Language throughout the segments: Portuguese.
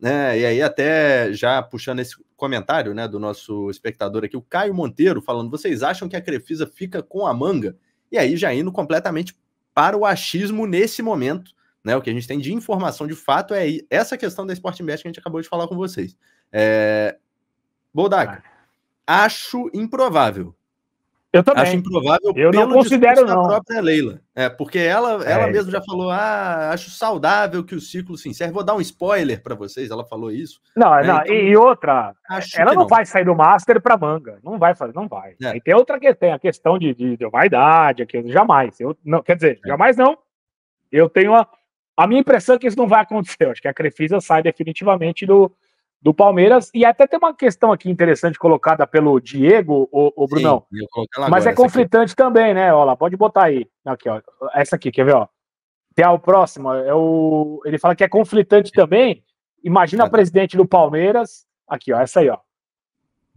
Né? E aí, até já puxando esse comentário né, do nosso espectador aqui, o Caio Monteiro falando: vocês acham que a Crefisa fica com a manga? E aí, já indo completamente para o achismo nesse momento, né? O que a gente tem de informação de fato é essa questão da Sportingbet que a gente acabou de falar com vocês. É... acho improvável, eu também. Acho improvável. Eu não considero não. A própria Leila, é porque ela, é, ela mesma então. já falou, ah, acho saudável que o ciclo se encerre. Vou dar um spoiler para vocês. Ela falou isso. Não, né, não. Então, e outra, ela não, não, vai sair do master para manga. Não vai fazer, não vai. É. tem outra tem a questão de, de, de vaidade, jamais. Eu não, quer dizer, é. jamais não. Eu tenho a, a minha impressão é que isso não vai acontecer. Eu acho que a Crefisa sai definitivamente do do Palmeiras. E até tem uma questão aqui interessante colocada pelo Diego, o, o Brunão. Sim, Mas é conflitante aqui. também, né? Olha lá, pode botar aí. Aqui, ó. Essa aqui, quer ver, ó? Tem o próximo, é o... ele fala que é conflitante também. Imagina a presidente do Palmeiras, aqui, ó, essa aí, ó.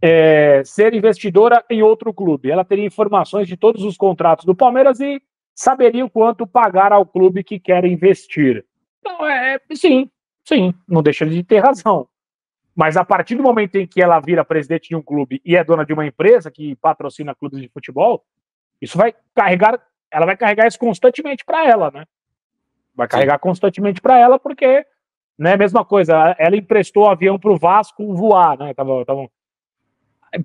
É, ser investidora em outro clube. Ela teria informações de todos os contratos do Palmeiras e saberia o quanto pagar ao clube que quer investir. Então, é, é sim, sim, não deixa de ter razão. Mas a partir do momento em que ela vira presidente de um clube e é dona de uma empresa que patrocina clubes de futebol, isso vai carregar, ela vai carregar isso constantemente para ela, né? Vai carregar Sim. constantemente para ela porque né, mesma coisa, ela emprestou o avião pro Vasco voar, né? Tava, tava...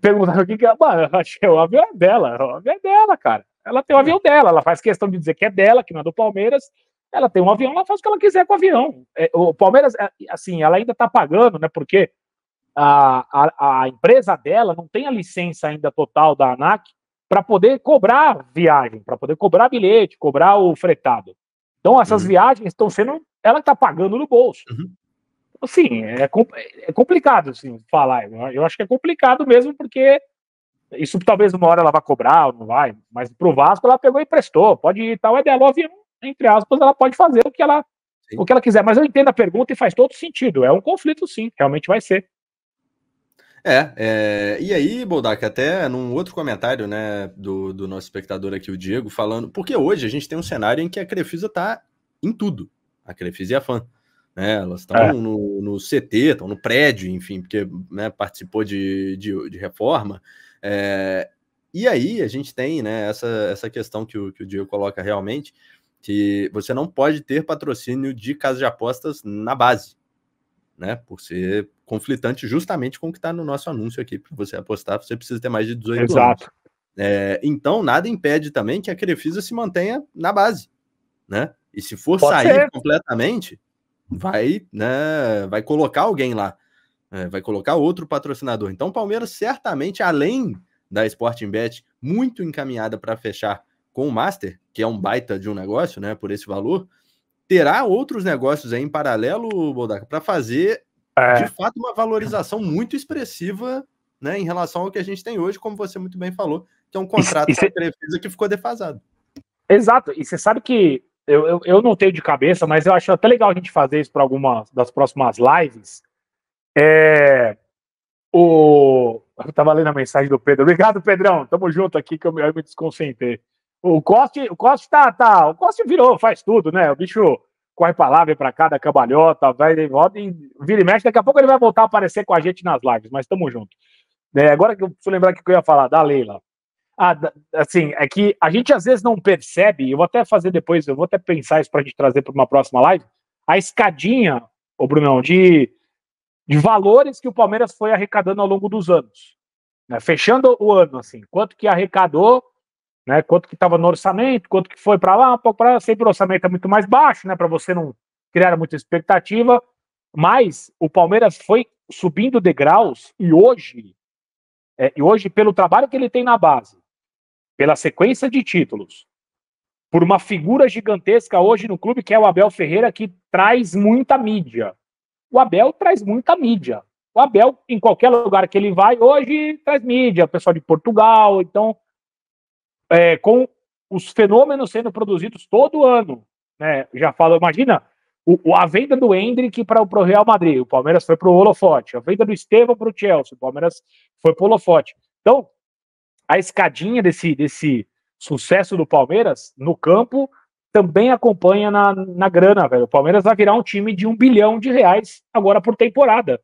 Perguntaram o que que ela. Mano, o avião é dela, o avião é dela, cara. Ela tem o avião é. dela, ela faz questão de dizer que é dela, que não é do Palmeiras. Ela tem um avião, ela faz o que ela quiser com o avião. É, o Palmeiras, é, assim, ela ainda tá pagando, né? Porque a, a, a empresa dela não tem a licença ainda total da ANAC para poder cobrar viagem, para poder cobrar bilhete, cobrar o fretado. Então, essas uhum. viagens estão sendo. Ela está pagando no bolso. Uhum. Assim, é, é complicado assim, falar. Eu acho que é complicado mesmo, porque isso talvez uma hora ela vá cobrar ou não vai, mas o Vasco ela pegou e emprestou, pode ir tal, é dela, avião, entre aspas, ela pode fazer o que ela, o que ela quiser, mas eu entendo a pergunta e faz todo sentido, é um conflito sim, realmente vai ser, é, é, e aí, Boldac, até num outro comentário né, do, do nosso espectador aqui, o Diego, falando, porque hoje a gente tem um cenário em que a Crefisa está em tudo, a Crefisa e a FAN, Né, elas estão é. no, no, CT, estão no prédio, enfim, porque né, participou de, de, de reforma. É, e aí a gente tem né, essa, essa questão que o, que o Diego coloca realmente, que você não pode ter patrocínio de casa de apostas na base, né? Por ser conflitante justamente com o que está no nosso anúncio aqui. Para você apostar, você precisa ter mais de 18 Exato. anos. É, então, nada impede também que a Crefisa se mantenha na base, né? E se for Pode sair ser. completamente, vai, né, vai colocar alguém lá, é, vai colocar outro patrocinador. Então, o Palmeiras certamente, além da Sporting Bet, muito encaminhada para fechar com o Master, que é um baita de um negócio, né, por esse valor, terá outros negócios aí em paralelo, Boldaca, para fazer é. de fato uma valorização muito expressiva né, em relação ao que a gente tem hoje, como você muito bem falou, que é um contrato e, e cê... com a Crefisa que ficou defasado. Exato, e você sabe que eu, eu, eu, não tenho de cabeça, mas eu acho até legal a gente fazer isso para algumas das próximas lives. É, o... Eu estava lendo a mensagem do Pedro. Obrigado, Pedrão. Tamo junto aqui, que eu me, eu me desconcentrei. O Costa, o Costa tá, tá, O Costa virou, faz tudo, né? O bicho corre pra lá, vem pra cá, dá cambalhota, vai e volta e vira e mexe. Daqui a pouco ele vai voltar a aparecer com a gente nas lives, mas tamo junto. É, agora que eu fui lembrar que eu ia falar da Leila. Ah, assim, é que a gente às vezes não percebe, eu vou até fazer depois, eu vou até pensar isso pra gente trazer para uma próxima live, a escadinha, ô Brunão, de, de valores que o Palmeiras foi arrecadando ao longo dos anos. Né? Fechando o ano, assim, quanto que arrecadou né? Quanto que estava no orçamento, quanto que foi para lá, um pouco para sempre o orçamento é muito mais baixo, né? Para você não criar muita expectativa. Mas o Palmeiras foi subindo degraus e hoje, é, e hoje pelo trabalho que ele tem na base, pela sequência de títulos, por uma figura gigantesca hoje no clube que é o Abel Ferreira que traz muita mídia. O Abel traz muita mídia. O Abel, em qualquer lugar que ele vai, hoje traz mídia, pessoal de Portugal, então é, com os fenômenos sendo produzidos todo ano. Né? Já falo, imagina o, a venda do Hendrick para o Real Madrid, o Palmeiras foi para o holofote. A venda do Estevam para o Chelsea, o Palmeiras foi para o holofote. Então, a escadinha desse, desse sucesso do Palmeiras no campo também acompanha na, na grana, velho. O Palmeiras vai virar um time de um bilhão de reais agora por temporada.